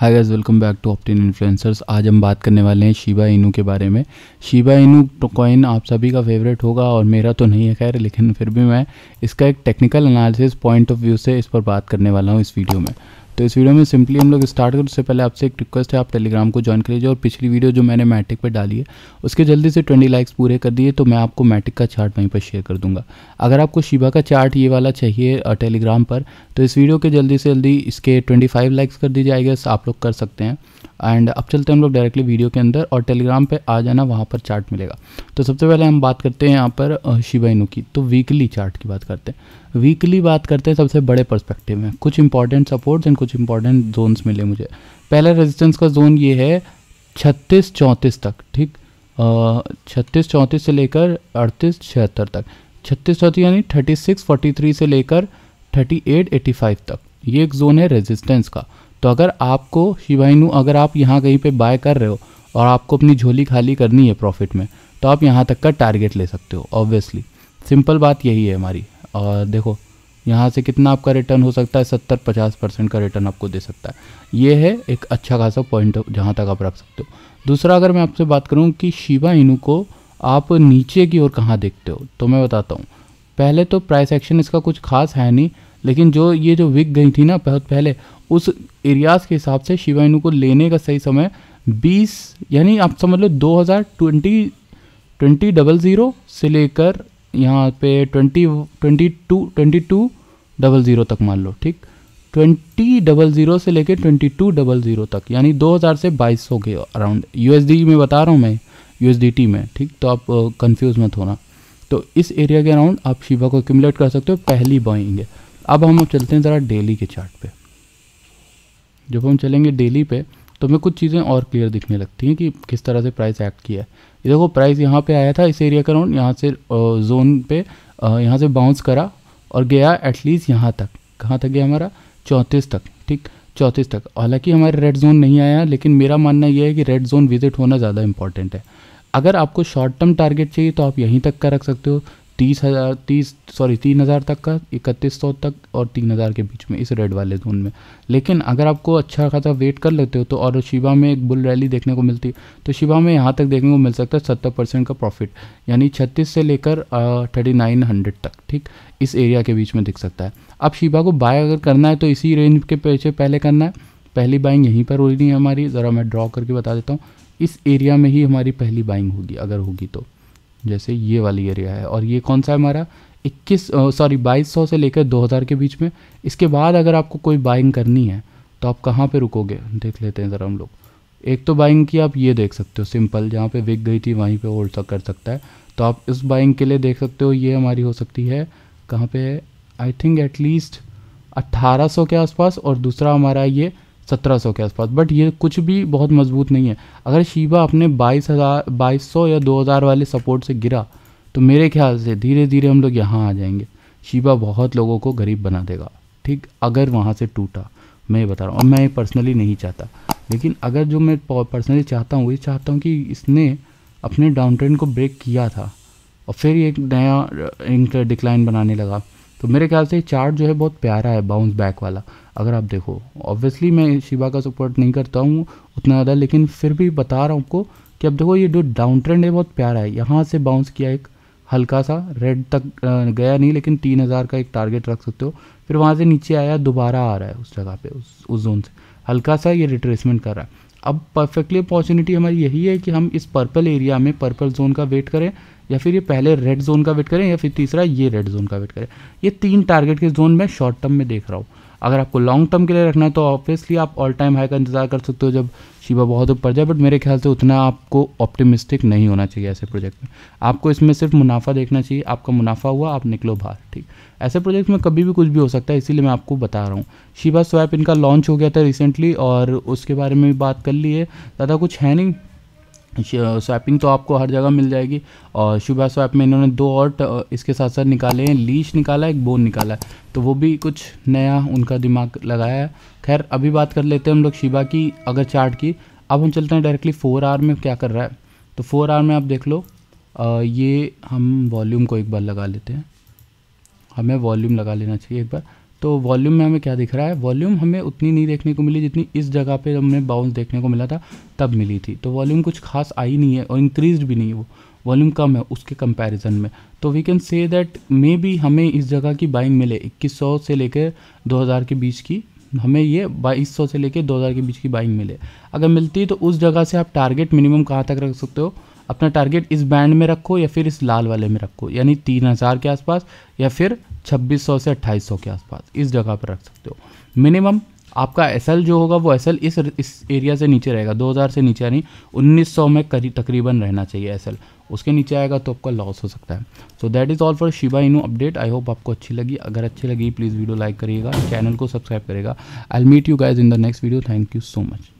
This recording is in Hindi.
hi guys welcome back to Optin Influencers आज हम बात करने वाले हैं शिबा इनू के बारे में शिबा इनू तो कॉइन आप सभी का फेवरेट होगा और मेरा तो नहीं है खैर लेकिन फिर भी मैं इसका एक technical analysis point of view से इस पर बात करने वाला हूँ इस वीडियो में तो इस वीडियो में सिंपली हम लोग स्टार्ट करें उससे पहले आपसे एक रिक्वेस्ट है आप टेलीग्राम को ज्वाइन कर लीजिए और पिछली वीडियो जो मैंने मैट्रिक पर डाली है उसके जल्दी से ट्वेंटी लाइक्स पूरे कर दिए तो मैं आपको मैट्रिक का चार्ट वहीं पर शेयर कर दूंगा अगर आपको शिवा का चार्ट ये वाला चाहिए टेलीग्राम पर तो इस वीडियो के जल्दी से जल्दी इसके ट्वेंटी लाइक्स कर दी जाएगा आप लोग कर सकते हैं एंड अब चलते हैं हम लोग डायरेक्टली वीडियो के अंदर और टेलीग्राम पे आ जाना वहाँ पर चार्ट मिलेगा तो सबसे पहले हम बात करते हैं यहाँ पर शिबाइनू की तो वीकली चार्ट की बात करते हैं वीकली बात करते हैं सबसे बड़े परस्पेक्टिव में कुछ इंपॉर्टेंट सपोर्ट्स एंड कुछ इंपॉर्टेंट जोन्स मिले मुझे पहला रेजिस्टेंस का जोन ये है छत्तीस चौंतीस तक ठीक छत्तीस चौंतीस से लेकर अड़तीस छिहत्तर तक छत्तीस चौंतीस यानी थर्टी सिक्स फोर्टी थ्री से लेकर थर्टी एट एटी फाइव तक ये एक जोन है रेजिस्टेंस का तो अगर आपको शिवाइनु अगर आप यहाँ कहीं पे बाय कर रहे हो और आपको अपनी झोली खाली करनी है प्रॉफिट में तो आप यहाँ तक का टारगेट ले सकते हो ऑब्वियसली सिंपल बात यही है हमारी और देखो यहाँ से कितना आपका रिटर्न हो सकता है सत्तर पचास परसेंट का रिटर्न आपको दे सकता है ये है एक अच्छा खासा पॉइंट जहाँ तक आप रख सकते हो दूसरा अगर मैं आपसे बात करूँ कि शिवा इनू को आप नीचे की ओर कहाँ देखते हो तो मैं बताता हूँ पहले तो प्राइस एक्शन इसका कुछ खास है नहीं लेकिन जो ये जो विक गई थी ना बहुत पहले उस एरियाज के हिसाब से शिवाइनु को लेने का सही समय 20 यानी आप समझ लो 2020 ट्वेंटी डबल ज़ीरो से लेकर यहाँ पे twenty twenty two twenty two double zero तक मान लो ठीक ट्वेंटी डबल ज़ीरो से लेकर ट्वेंटी टू डबल ज़ीरो तक यानी 2000 से 2200 के अराउंड यू में बता रहा हूँ मैं यू में ठीक तो आप कंफ्यूज मत होना तो इस एरिया के अराउंड आप शिवा को एक्यूमलेट कर सकते हो पहली बॉइंग है अब हम चलते हैं ज़रा डेली के चार्ट पे जब हम चलेंगे डेली पे तो हमें कुछ चीज़ें और क्लियर दिखने लगती हैं कि किस तरह से प्राइस एक्ट किया है देखो प्राइस यहाँ पे आया था इस एरिया का राउंड यहाँ से जोन पे यहाँ से बाउंस करा और गया एटलीस्ट यहाँ तक कहाँ तक गया हमारा चौंतीस तक ठीक चौंतीस तक हालांकि हमारे रेड जोन नहीं आया लेकिन मेरा मानना यह है कि रेड जोन विजिट होना ज़्यादा इंपॉर्टेंट है अगर आपको शॉर्ट टर्म टारगेट चाहिए तो आप यहीं तक का रख सकते हो तीस हज़ार तीस सॉरी तीन हज़ार तक का इकतीस सौ तक और तीन हज़ार के बीच में इस रेड वाले जोन में लेकिन अगर आपको अच्छा खासा वेट कर लेते हो तो और शिवा में एक बुल रैली देखने को मिलती है तो शिवा में यहाँ तक देखने को मिल सकता है सत्तर परसेंट का प्रॉफिट यानी छत्तीस से लेकर थर्टी नाइन हंड्रेड तक ठीक इस एरिया के बीच में दिख सकता है अब शिवा को बाय अगर करना है तो इसी रेंज के पीछे पहले करना है पहली बाइंग यहीं पर हो रही है हमारी ज़रा मैं ड्रॉ करके बता देता हूँ इस एरिया में ही हमारी पहली बाइंग होगी अगर होगी तो जैसे ये वाली एरिया है और ये कौन सा है हमारा इक्कीस सॉरी बाईस सौ से लेकर दो हज़ार के बीच में इसके बाद अगर आपको कोई बाइंग करनी है तो आप कहाँ पे रुकोगे देख लेते हैं ज़रा हम लोग एक तो बाइंग की आप ये देख सकते हो सिंपल जहाँ पे विक गई थी वहीं पे होल्ड कर सकता है तो आप इस बाइंग के लिए देख सकते हो ये हमारी हो सकती है कहाँ पे आई थिंक एटलीस्ट अट्ठारह के आसपास और दूसरा हमारा ये सत्रह सौ के आसपास बट ये कुछ भी बहुत मजबूत नहीं है अगर शिबा अपने बाईस हज़ार बाईस सौ या दो हज़ार वाले सपोर्ट से गिरा तो मेरे ख्याल से धीरे धीरे हम लोग यहाँ आ जाएंगे शिबा बहुत लोगों को गरीब बना देगा ठीक अगर वहाँ से टूटा मैं बता रहा हूँ और मैं पर्सनली नहीं चाहता लेकिन अगर जो मैं पर्सनली चाहता हूँ ये चाहता हूँ कि इसने अपने डाउन ट्रेंड को ब्रेक किया था और फिर एक नया डिक्लाइन बनाने लगा तो मेरे ख्याल से चार्ट जो है बहुत प्यारा है बाउंस बैक वाला अगर आप देखो ऑब्वियसली मैं शिवा का सपोर्ट नहीं करता हूँ उतना ज़्यादा लेकिन फिर भी बता रहा हूँ आपको कि अब देखो ये जो डाउन ट्रेंड है बहुत प्यारा है यहाँ से बाउंस किया एक हल्का सा रेड तक गया नहीं लेकिन तीन हज़ार का एक टारगेट रख सकते हो फिर वहाँ से नीचे आया दोबारा आ रहा है उस जगह पे उस उस जोन से हल्का सा ये रिट्रेसमेंट कर रहा है अब परफेक्टली अपॉर्चुनिटी हमारी यही है कि हम इस पर्पल एरिया में पर्पल जोन का वेट करें या फिर ये पहले रेड जोन का वेट करें या फिर तीसरा ये रेड जोन का वेट करें ये तीन टारगेट के जोन में शॉर्ट टर्म में देख रहा हूँ अगर आपको लॉन्ग टर्म के लिए रखना है तो ऑब्वियसली आप ऑल टाइम हाई का इंतज़ार कर सकते हो जब शिबा बहुत ऊपर जाए बट मेरे ख्याल से उतना आपको ऑप्टिमिस्टिक नहीं होना चाहिए ऐसे प्रोजेक्ट में आपको इसमें सिर्फ मुनाफा देखना चाहिए आपका मुनाफा हुआ आप निकलो बाहर ठीक ऐसे प्रोजेक्ट में कभी भी कुछ भी हो सकता है इसीलिए मैं आपको बता रहा हूँ शिबा स्वैप इनका लॉन्च हो गया था रिसेंटली और उसके बारे में भी बात कर ली है ज़्यादा कुछ है नहीं स्वैपिंग तो आपको हर जगह मिल जाएगी और शुभा स्वैप में इन्होंने दो और इसके साथ साथ निकाले हैं लीच निकाला है एक बोन निकाला है तो वो भी कुछ नया उनका दिमाग लगाया है खैर अभी बात कर लेते हैं हम लोग शिबा की अगर चार्ट की अब हम चलते हैं डायरेक्टली फोर आर में क्या कर रहा है तो फोर आर में आप देख लो आ, ये हम वॉल्यूम को एक बार लगा लेते हैं हमें वॉल्यूम लगा लेना चाहिए एक बार तो वॉल्यूम में हमें क्या दिख रहा है वॉल्यूम हमें उतनी नहीं देखने को मिली जितनी इस जगह पे हमने बाउंस देखने को मिला था तब मिली थी तो वॉल्यूम कुछ खास आई नहीं है और इंक्रीज भी नहीं है वो वॉल्यूम कम है उसके कंपैरिजन में तो we can say that maybe हमें इस जगह की बाइंग मिले 2100 से लेकर 2000 के बीच की हमें ये बाईस सौ से लेकर 2000 के बीच की बाइंग मिले अगर मिलती तो उस जगह से आप टारगेट मिनिमम कहाँ तक रख सकते हो अपना टारगेट इस बैंड में रखो या फिर इस लाल वाले में रखो यानी तीन हज़ार के आसपास या फिर 2600 से 2800 के आसपास इस जगह पर रख सकते हो मिनिमम आपका एस जो होगा वो एस इस इस एरिया से नीचे रहेगा 2000 से नीचे उन्नीस 1900 में करीब तकरीबन रहना चाहिए एस उसके नीचे आएगा तो आपका लॉस हो सकता है so that is all for Shiba Inu update I hope आपको अच्छी लगी अगर अच्छी लगी प्लीज़ वीडियो लाइक करिएगा चैनल को सब्सक्राइब करेगा I meet you guys in the next video thank you so much